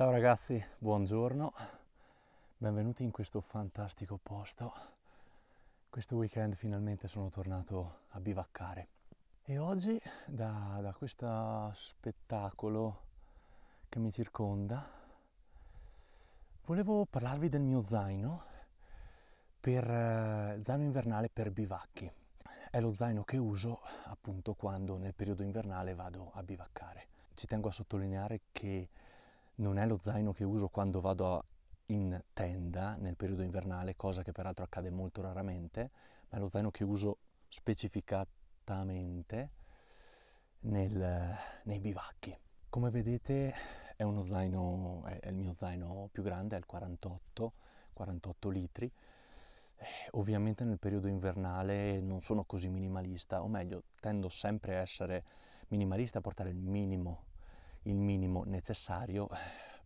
Ciao ragazzi, buongiorno, benvenuti in questo fantastico posto. Questo weekend finalmente sono tornato a bivaccare e oggi da, da questo spettacolo che mi circonda volevo parlarvi del mio zaino, per, eh, zaino invernale per bivacchi. È lo zaino che uso appunto quando nel periodo invernale vado a bivaccare. Ci tengo a sottolineare che non è lo zaino che uso quando vado in tenda nel periodo invernale, cosa che peraltro accade molto raramente, ma è lo zaino che uso specificatamente nel, nei bivacchi. Come vedete è uno zaino, è il mio zaino più grande, è il 48, 48 litri. Eh, ovviamente nel periodo invernale non sono così minimalista, o meglio, tendo sempre a essere minimalista, a portare il minimo il minimo necessario, eh,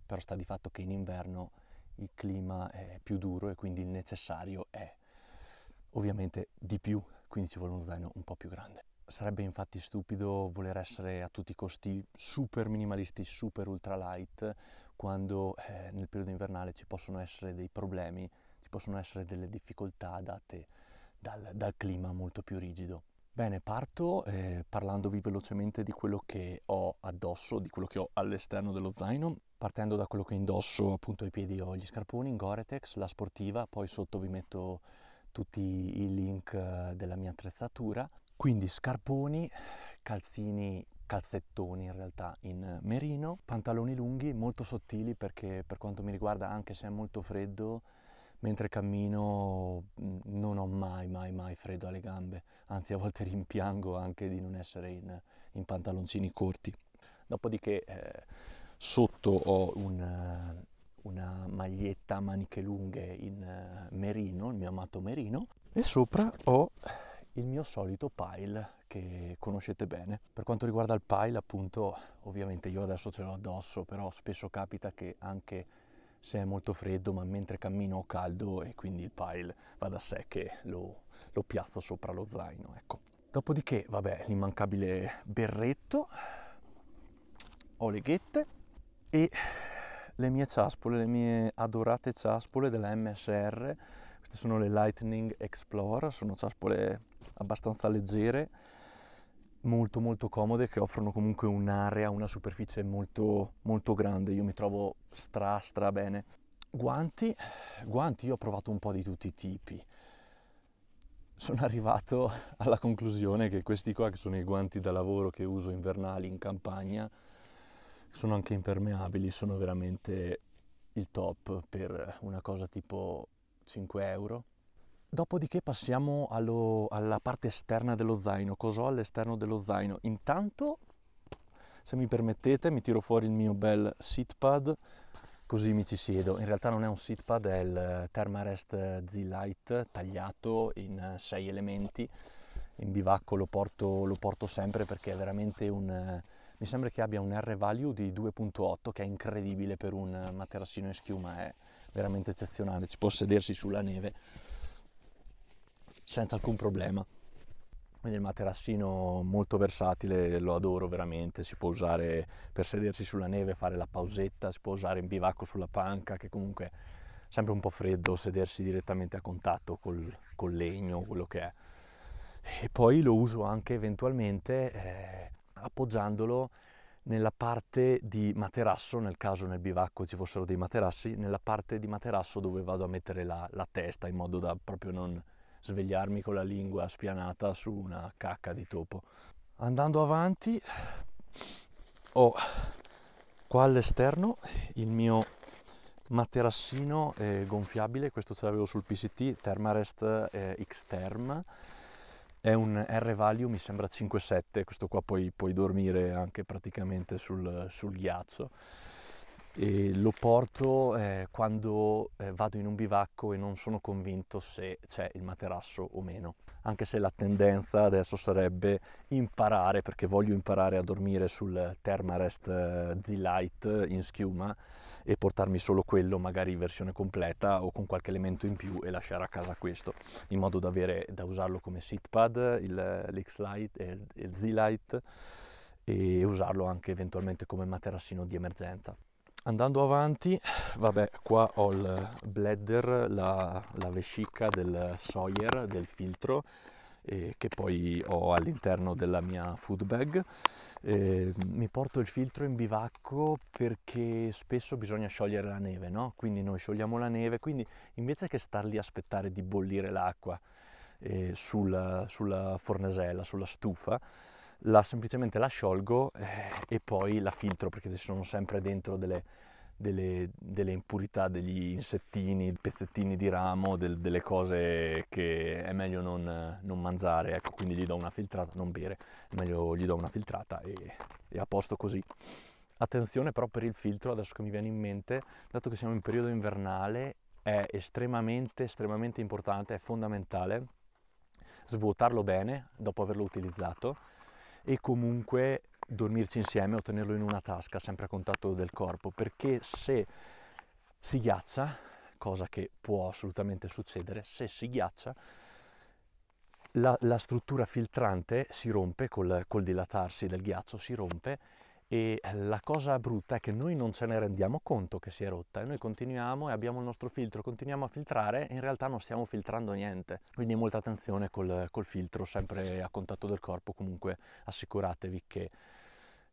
però sta di fatto che in inverno il clima è più duro e quindi il necessario è ovviamente di più, quindi ci vuole uno zaino un po' più grande. Sarebbe infatti stupido voler essere a tutti i costi super minimalisti, super ultra light, quando eh, nel periodo invernale ci possono essere dei problemi, ci possono essere delle difficoltà date dal, dal clima molto più rigido. Bene, parto eh, parlandovi velocemente di quello che ho addosso, di quello che ho all'esterno dello zaino, partendo da quello che indosso appunto ai piedi ho gli scarponi in Goretex, la sportiva, poi sotto vi metto tutti i link eh, della mia attrezzatura. Quindi scarponi, calzini calzettoni in realtà in merino, pantaloni lunghi molto sottili perché per quanto mi riguarda anche se è molto freddo mentre cammino mm, non ho mai, mai, mai freddo alle gambe, anzi a volte rimpiango anche di non essere in, in pantaloncini corti. Dopodiché eh, sotto ho un, eh, una maglietta a maniche lunghe in eh, merino, il mio amato merino, e sopra ho il mio solito pile che conoscete bene. Per quanto riguarda il pile, appunto, ovviamente io adesso ce l'ho addosso, però spesso capita che anche se è molto freddo, ma mentre cammino ho caldo e quindi il pile va da sé che lo, lo piazzo sopra lo zaino. Ecco. Dopodiché, vabbè, l'immancabile berretto, ho le ghette e le mie ciaspole, le mie adorate ciaspole della MSR, queste sono le Lightning Explorer, sono ciaspole abbastanza leggere, molto molto comode che offrono comunque un'area, una superficie molto molto grande, io mi trovo stra stra bene. Guanti, guanti io ho provato un po' di tutti i tipi. Sono arrivato alla conclusione che questi qua che sono i guanti da lavoro che uso invernali in campagna sono anche impermeabili, sono veramente il top per una cosa tipo 5 euro Dopodiché passiamo allo, alla parte esterna dello zaino. Cos'ho all'esterno dello zaino? Intanto, se mi permettete, mi tiro fuori il mio bel seat pad, così mi ci siedo. In realtà non è un seat pad, è il Thermarest Z-Lite tagliato in sei elementi. In bivacco lo porto, lo porto sempre perché è veramente un... Mi sembra che abbia un R-value di 2.8 che è incredibile per un materassino in schiuma, è veramente eccezionale, ci può sedersi sulla neve senza alcun problema. Quindi il materassino molto versatile, lo adoro veramente, si può usare per sedersi sulla neve, fare la pausetta, si può usare in bivacco sulla panca, che comunque è sempre un po' freddo sedersi direttamente a contatto col, col legno, quello che è. E poi lo uso anche eventualmente eh, appoggiandolo nella parte di materasso, nel caso nel bivacco ci fossero dei materassi, nella parte di materasso dove vado a mettere la, la testa in modo da proprio non, svegliarmi con la lingua spianata su una cacca di topo. Andando avanti ho qua all'esterno il mio materassino eh, gonfiabile, questo ce l'avevo sul PCT, Thermarest eh, Xterm, è un R-Value, mi sembra 5,7, questo qua puoi, puoi dormire anche praticamente sul, sul ghiaccio e lo porto eh, quando eh, vado in un bivacco e non sono convinto se c'è il materasso o meno, anche se la tendenza adesso sarebbe imparare, perché voglio imparare a dormire sul Thermarest Z-Lite eh, eh, in schiuma e portarmi solo quello, magari in versione completa o con qualche elemento in più e lasciare a casa questo, in modo da, avere, da usarlo come seatpad, il, eh, l'X-Lite e il, il Z-Lite e usarlo anche eventualmente come materassino di emergenza andando avanti, vabbè, qua ho il bladder, la, la vescica del Sawyer, del filtro, eh, che poi ho all'interno della mia food bag. Eh, mi porto il filtro in bivacco perché spesso bisogna sciogliere la neve, no? Quindi noi sciogliamo la neve, quindi invece che star lì a aspettare di bollire l'acqua eh, sulla, sulla fornasella, sulla stufa, la, semplicemente la sciolgo eh, e poi la filtro perché ci sono sempre dentro delle, delle, delle, impurità, degli insettini, pezzettini di ramo, del, delle cose che è meglio non, non, mangiare, ecco, quindi gli do una filtrata, non bere, è meglio gli do una filtrata e, e a posto così. Attenzione però per il filtro, adesso che mi viene in mente, dato che siamo in periodo invernale, è estremamente, estremamente importante, è fondamentale svuotarlo bene dopo averlo utilizzato e comunque dormirci insieme o tenerlo in una tasca, sempre a contatto del corpo, perché se si ghiaccia, cosa che può assolutamente succedere, se si ghiaccia, la, la struttura filtrante si rompe col, col dilatarsi del ghiaccio, si rompe e eh, la cosa brutta è che noi non ce ne rendiamo conto che si è rotta e noi continuiamo e abbiamo il nostro filtro, continuiamo a filtrare e in realtà non stiamo filtrando niente. Quindi molta attenzione col, col filtro, sempre a contatto del corpo, comunque assicuratevi che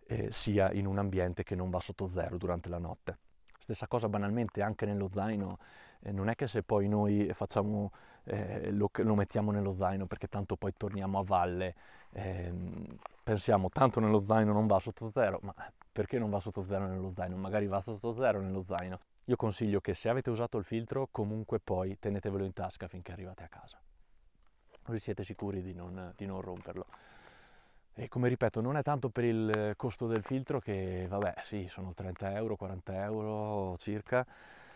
eh, sia in un ambiente che non va sotto zero durante la notte. Stessa cosa banalmente anche nello zaino, eh, non è che se poi noi facciamo, eh, lo, lo, mettiamo nello zaino perché tanto poi torniamo a valle, eh, pensiamo tanto nello zaino non va sotto zero, ma perché non va sotto zero nello zaino? Magari va sotto zero nello zaino. Io consiglio che se avete usato il filtro comunque poi tenetevelo in tasca finché arrivate a casa, così siete sicuri di non, di non romperlo. E come ripeto, non è tanto per il costo del filtro che, vabbè, sì, sono 30 euro, 40 euro circa,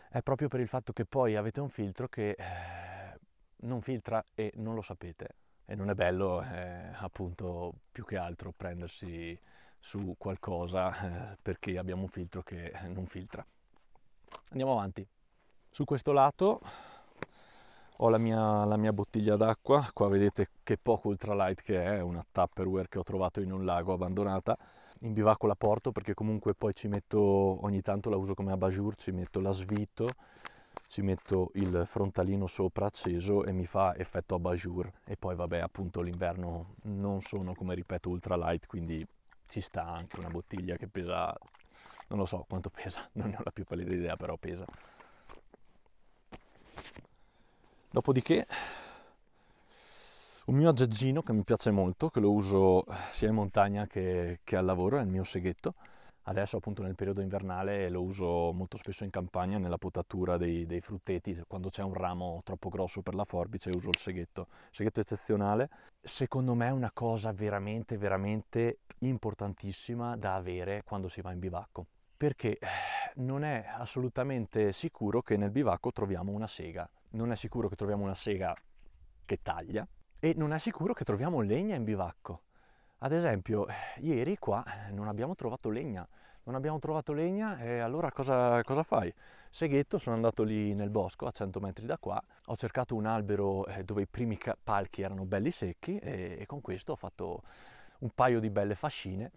è proprio per il fatto che poi avete un filtro che eh, non filtra e non lo sapete. E non è bello, eh, appunto, più che altro prendersi su qualcosa eh, perché abbiamo un filtro che non filtra. Andiamo avanti. Su questo lato ho la mia, la mia bottiglia d'acqua, qua vedete che poco ultralight che è, una Tupperware che ho trovato in un lago abbandonata. In bivacco la porto perché comunque poi ci metto, ogni tanto la uso come abajur, ci metto la svito, ci metto il frontalino sopra acceso e mi fa effetto abajur. E poi vabbè appunto l'inverno non sono come ripeto ultralight, quindi ci sta anche una bottiglia che pesa, non lo so quanto pesa, non ne ho la più pallida idea però pesa. Dopodiché un mio aggeggino che mi piace molto, che lo uso sia in montagna che, che al lavoro, è il mio seghetto. Adesso appunto nel periodo invernale lo uso molto spesso in campagna nella potatura dei, dei, frutteti, quando c'è un ramo troppo grosso per la forbice uso il seghetto, seghetto eccezionale. Secondo me è una cosa veramente veramente importantissima da avere quando si va in bivacco, perché non è assolutamente sicuro che nel bivacco troviamo una sega non è sicuro che troviamo una sega che taglia e non è sicuro che troviamo legna in bivacco. Ad esempio, ieri qua non abbiamo trovato legna, non abbiamo trovato legna e allora cosa, cosa fai? Seghetto, sono andato lì nel bosco a 100 metri da qua, ho cercato un albero eh, dove i primi palchi erano belli secchi e, e con questo ho fatto un paio di belle fascine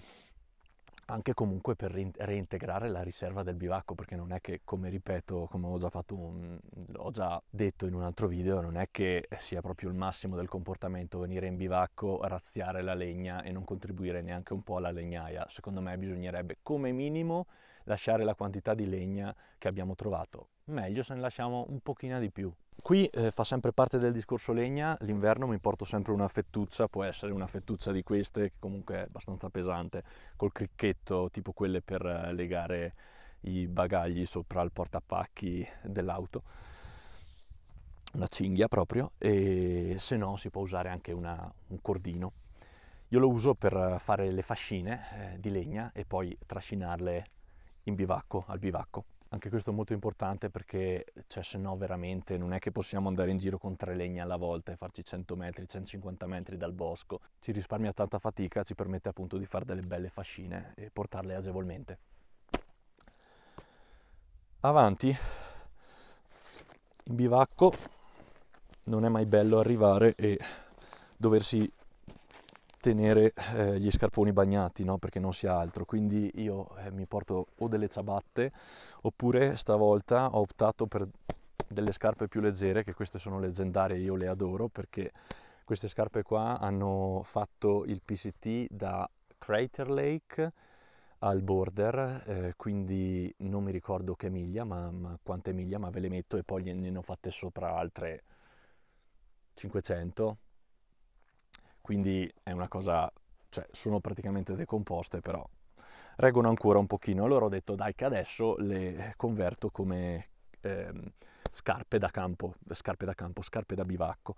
anche comunque per reintegrare la riserva del bivacco, perché non è che, come ripeto, come ho già, un, ho già, detto in un altro video, non è che sia proprio il massimo del comportamento venire in bivacco, razziare la legna e non contribuire neanche un po' alla legnaia. Secondo me bisognerebbe come minimo lasciare la quantità di legna che abbiamo trovato. Meglio se ne lasciamo un pochino di più, Qui eh, fa sempre parte del discorso legna, l'inverno mi porto sempre una fettuccia, può essere una fettuccia di queste che comunque è abbastanza pesante, col cricchetto, tipo quelle per eh, legare i bagagli sopra il portapacchi dell'auto, una cinghia proprio, e se no si può usare anche una, un cordino. Io lo uso per eh, fare le fascine eh, di legna e poi trascinarle in bivacco, al bivacco. Anche questo è molto importante perché cioè, se no veramente non è che possiamo andare in giro con tre legna alla volta e farci 100 metri, 150 metri dal bosco. Ci risparmia tanta fatica, ci permette appunto di fare delle belle fascine e portarle agevolmente. Avanti, in bivacco non è mai bello arrivare e doversi tenere eh, gli scarponi bagnati, no? perché non sia altro, quindi io eh, mi porto o delle ciabatte oppure stavolta ho optato per delle scarpe più leggere, che queste sono leggendarie, io le adoro perché queste scarpe qua hanno fatto il PCT da Crater Lake al border, eh, quindi non mi ricordo che miglia, ma, ma quante miglia, ma ve le metto e poi ne ho fatte sopra altre 500 quindi è una cosa, cioè sono praticamente decomposte, però reggono ancora un pochino. Allora ho detto dai che adesso le converto come eh, scarpe da campo, scarpe da campo, scarpe da bivacco.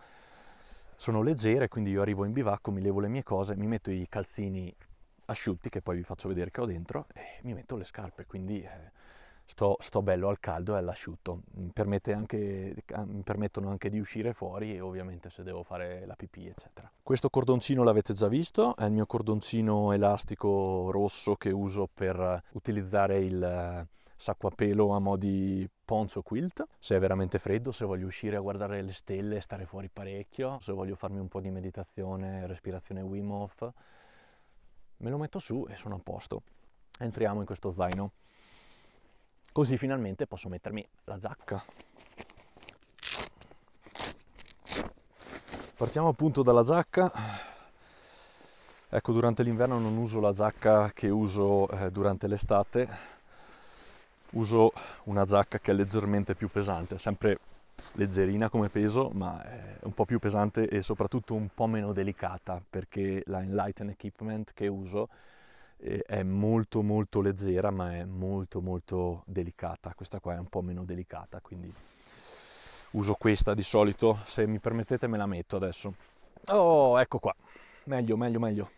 Sono leggere, quindi io arrivo in bivacco, mi levo le mie cose, mi metto i calzini asciutti che poi vi faccio vedere che ho dentro e mi metto le scarpe, quindi eh, sto, sto bello al caldo e all'asciutto. Mi, anche, mi permettono anche di uscire fuori e ovviamente se devo fare la pipì, eccetera. Questo cordoncino l'avete già visto, è il mio cordoncino elastico rosso che uso per utilizzare il eh, sacquapelo a mo' di poncho quilt, se è veramente freddo, se voglio uscire a guardare le stelle, stare fuori parecchio, se voglio farmi un po' di meditazione, respirazione Wim Hof, me lo metto su e sono a posto. Entriamo in questo zaino. Così finalmente posso mettermi la giacca. Partiamo appunto dalla giacca. Ecco, durante l'inverno non uso la giacca che uso eh, durante l'estate, uso una giacca che è leggermente più pesante, sempre leggerina come peso, ma è eh, un po' più pesante e soprattutto un po' meno delicata perché la Enlighten Equipment che uso eh, è molto molto leggera ma è molto molto delicata questa qua è un po' meno delicata quindi uso questa di solito se mi permettete me la metto adesso oh ecco qua meglio meglio meglio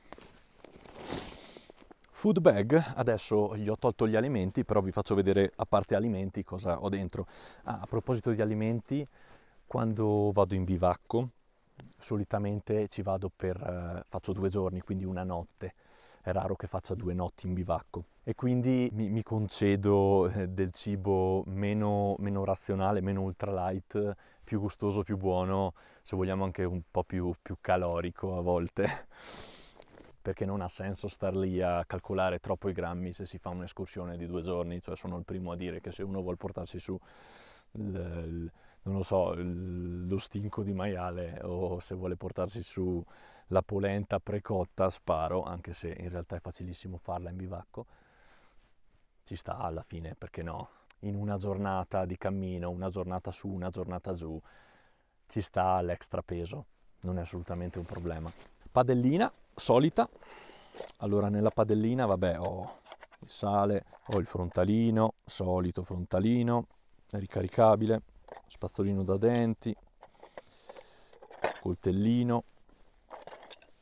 food bag adesso gli ho tolto gli alimenti però vi faccio vedere a parte alimenti cosa ho dentro ah, a proposito di alimenti quando vado in bivacco solitamente ci vado per, eh, faccio due giorni, quindi una notte, è raro che faccia due notti in bivacco e quindi mi, mi concedo eh, del cibo meno, meno, razionale, meno ultralight, più gustoso, più buono, se vogliamo anche un po' più, più calorico a volte perché non ha senso star lì a calcolare troppo i grammi se si fa un'escursione di due giorni, cioè sono il primo a dire che se uno vuole portarsi su l- non lo so, lo stinco di maiale o se vuole portarsi su la polenta precotta, sparo, anche se in realtà è facilissimo farla in bivacco, ci sta alla fine, perché no? In una giornata di cammino, una giornata su, una giornata giù, ci sta l'extra peso, non è assolutamente un problema. Padellina, solita, allora nella padellina, vabbè, ho il sale, ho il frontalino, solito frontalino, ricaricabile, spazzolino da denti, coltellino,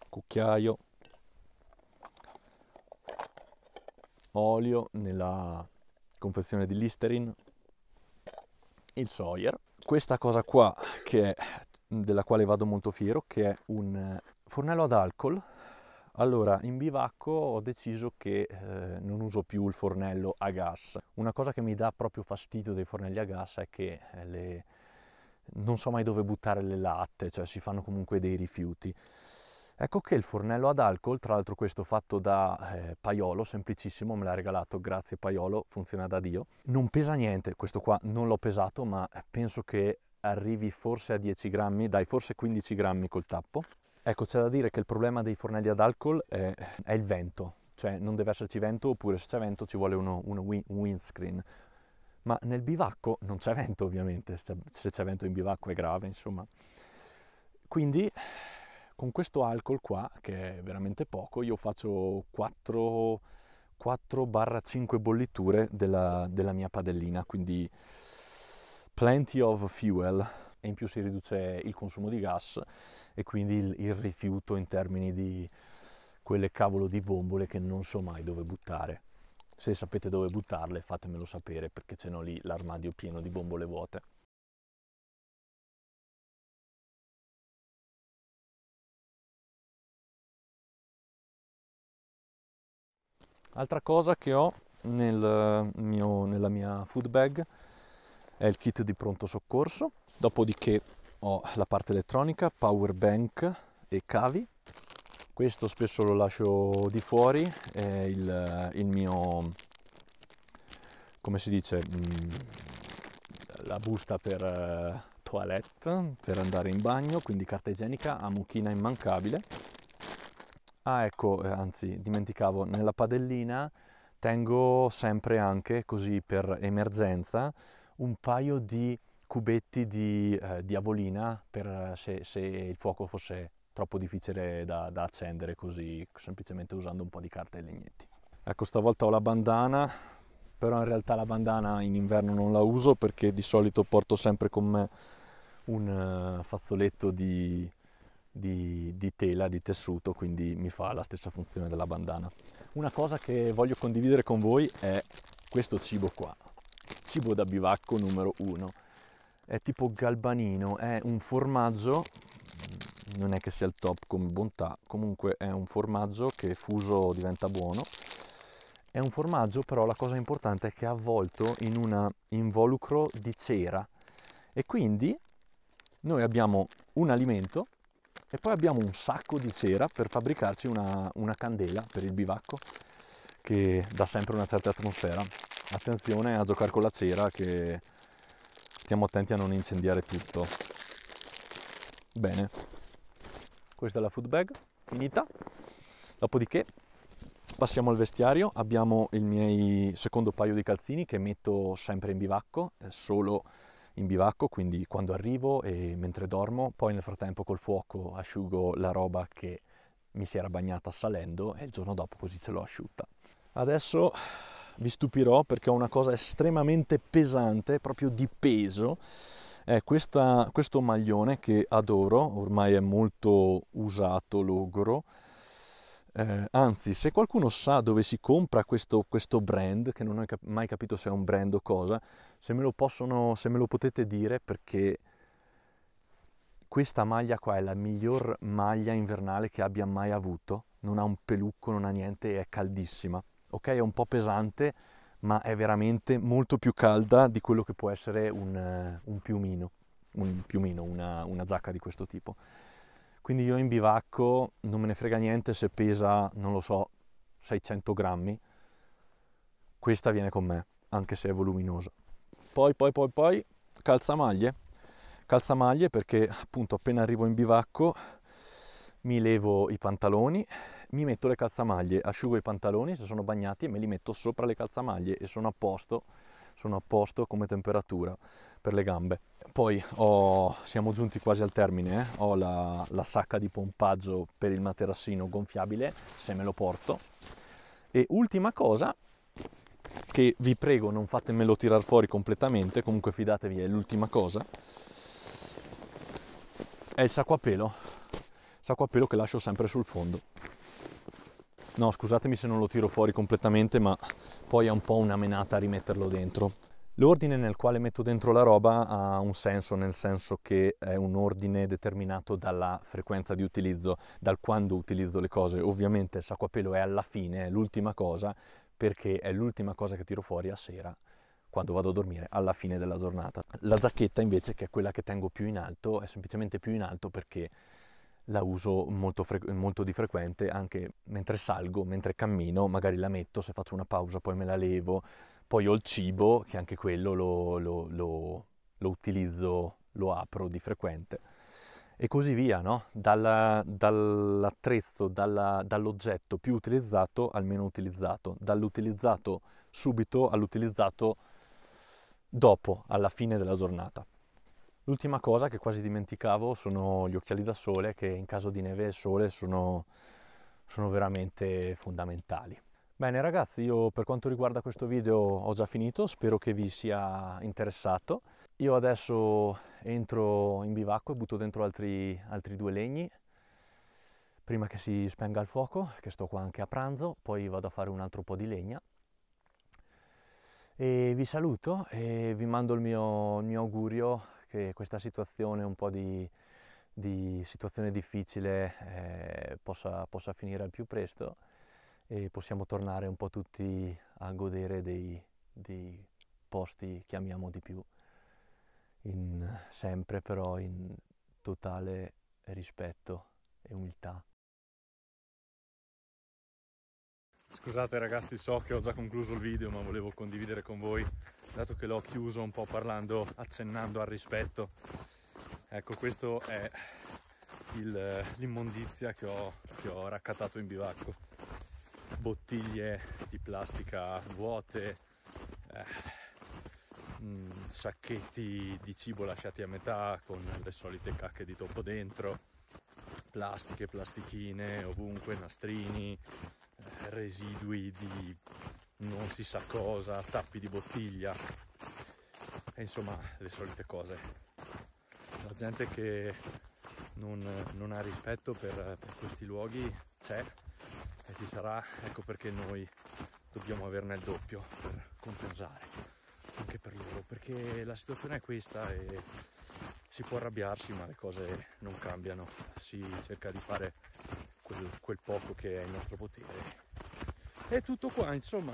cucchiaio, olio nella confezione di Listerin, il Sawyer. Questa cosa qua, che è, della quale vado molto fiero, che è un fornello ad alcol allora, in bivacco ho deciso che eh, non uso più il fornello a gas. Una cosa che mi dà proprio fastidio dei fornelli a gas è che eh, le... non so mai dove buttare le latte, cioè si fanno comunque dei rifiuti. Ecco che il fornello ad alcol, tra l'altro questo fatto da eh, Paiolo, semplicissimo, me l'ha regalato, grazie Paiolo, funziona da Dio. Non pesa niente, questo qua non l'ho pesato, ma penso che arrivi forse a 10 grammi, dai forse 15 grammi col tappo. Ecco, c'è da dire che il problema dei fornelli ad alcol è, è il vento, cioè non deve esserci vento oppure se c'è vento ci vuole uno, uno win- windscreen. Ma nel bivacco non c'è vento ovviamente, se c'è vento in bivacco è grave, insomma. Quindi con questo alcol qua, che è veramente poco, io faccio 4, 4-5 bolliture della, della mia padellina, quindi plenty of fuel e in più si riduce il consumo di gas e quindi il, il rifiuto in termini di quelle cavolo di bombole che non so mai dove buttare. Se sapete dove buttarle fatemelo sapere perché ce n'ho lì l'armadio pieno di bombole vuote. Altra cosa che ho nel mio, nella mia food bag è il kit di pronto soccorso, dopodiché ho la parte elettronica, power bank e cavi. Questo spesso lo lascio di fuori, è il, il mio, come si dice, mm, la busta per eh, toilette, per andare in bagno, quindi carta igienica a mucchina immancabile. Ah ecco, eh, anzi dimenticavo, nella padellina tengo sempre anche, così per emergenza, un paio di cubetti di, eh, di per eh, se, se, il fuoco fosse troppo difficile da, da, accendere così semplicemente usando un po' di carta e legnetti. Ecco stavolta ho la bandana, però in realtà la bandana in inverno non la uso perché di solito porto sempre con me un eh, fazzoletto di, di, di tela, di tessuto, quindi mi fa la stessa funzione della bandana. Una cosa che voglio condividere con voi è questo cibo qua, cibo da bivacco numero uno. È tipo galbanino, è un formaggio, non è che sia il top come bontà, comunque è un formaggio che fuso diventa buono. È un formaggio però la cosa importante è che è avvolto in un involucro di cera e quindi noi abbiamo un alimento e poi abbiamo un sacco di cera per fabbricarci una, una candela per il bivacco che dà sempre una certa atmosfera attenzione a giocare con la cera che stiamo attenti a non incendiare tutto. Bene, questa è la food bag, finita. Dopodiché passiamo al vestiario, abbiamo il mio secondo paio di calzini che metto sempre in bivacco, solo in bivacco, quindi quando arrivo e mentre dormo, poi nel frattempo col fuoco asciugo la roba che mi si era bagnata salendo e il giorno dopo così ce l'ho asciutta. Adesso vi stupirò perché ho una cosa estremamente pesante, proprio di peso. È questa, questo maglione che adoro, ormai è molto usato, logoro. Eh, anzi, se qualcuno sa dove si compra questo, questo brand, che non ho mai capito se è un brand o cosa, se me, possono, se me lo potete dire perché questa maglia qua è la miglior maglia invernale che abbia mai avuto. Non ha un pelucco, non ha niente, è caldissima ok è un po' pesante ma è veramente molto più calda di quello che può essere un, eh, un piumino, un piumino una, una giacca di questo tipo. Quindi io in bivacco non me ne frega niente se pesa, non lo so, 600 grammi, questa viene con me, anche se è voluminosa. Poi, poi, poi, poi, calzamaglie. Calzamaglie perché appunto appena arrivo in bivacco mi levo i pantaloni mi metto le calzamaglie, asciugo i pantaloni se sono bagnati e me li metto sopra le calzamaglie e sono a posto, sono a posto come temperatura per le gambe. Poi ho, siamo giunti quasi al termine, eh? ho la, la sacca di pompaggio per il materassino gonfiabile se me lo porto. E ultima cosa, che vi prego non fatemelo tirare fuori completamente, comunque fidatevi è l'ultima cosa, è il sacco a pelo, sacco a pelo che lascio sempre sul fondo. No, scusatemi se non lo tiro fuori completamente, ma poi è un po' una menata a rimetterlo dentro. L'ordine nel quale metto dentro la roba ha un senso, nel senso che è un ordine determinato dalla frequenza di utilizzo, dal quando utilizzo le cose. Ovviamente il sacco a pelo è alla fine, è l'ultima cosa, perché è l'ultima cosa che tiro fuori a sera quando vado a dormire alla fine della giornata. La giacchetta invece, che è quella che tengo più in alto, è semplicemente più in alto perché la uso molto, fre- molto, di frequente anche mentre salgo, mentre cammino, magari la metto, se faccio una pausa poi me la levo, poi ho il cibo che anche quello lo, lo, lo, lo utilizzo, lo apro di frequente e così via, no? Dalla, dall'attrezzo, dalla, dall'oggetto più utilizzato al meno utilizzato, dall'utilizzato subito all'utilizzato dopo, alla fine della giornata. L'ultima cosa che quasi dimenticavo sono gli occhiali da sole che in caso di neve e sole sono, sono veramente fondamentali. Bene ragazzi, io per quanto riguarda questo video ho già finito, spero che vi sia interessato. Io adesso entro in bivacco e butto dentro altri, altri due legni prima che si spenga il fuoco, che sto qua anche a pranzo, poi vado a fare un altro po' di legna e vi saluto e vi mando il mio, il mio augurio che questa situazione un po' di, di situazione difficile eh, possa, possa, finire al più presto e possiamo tornare un po' tutti a godere dei, dei posti che amiamo di più, in, sempre però in totale rispetto e umiltà. Scusate ragazzi, so che ho già concluso il video, ma volevo condividere con voi, dato che l'ho chiuso un po' parlando, accennando al rispetto. Ecco, questo è l'immondizia che, che ho raccattato in bivacco. Bottiglie di plastica vuote, eh, mh, mm, sacchetti di cibo lasciati a metà con le solite cacche di topo dentro, plastiche, plastichine ovunque, nastrini, residui di non si sa cosa, tappi di bottiglia e insomma le solite cose. La gente che non, non ha rispetto per, per questi luoghi c'è e ci sarà, ecco perché noi dobbiamo averne il doppio per compensare anche per loro, perché la situazione è questa e si può arrabbiarsi ma le cose non cambiano, si cerca di fare quel, quel poco che è il nostro potere è tutto qua insomma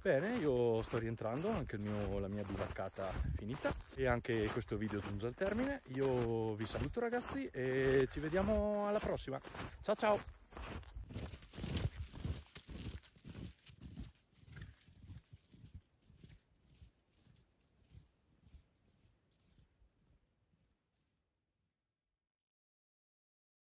bene io sto rientrando anche mio, la mia bivaccata finita e anche questo video giunge al termine io vi saluto ragazzi e ci vediamo alla prossima ciao ciao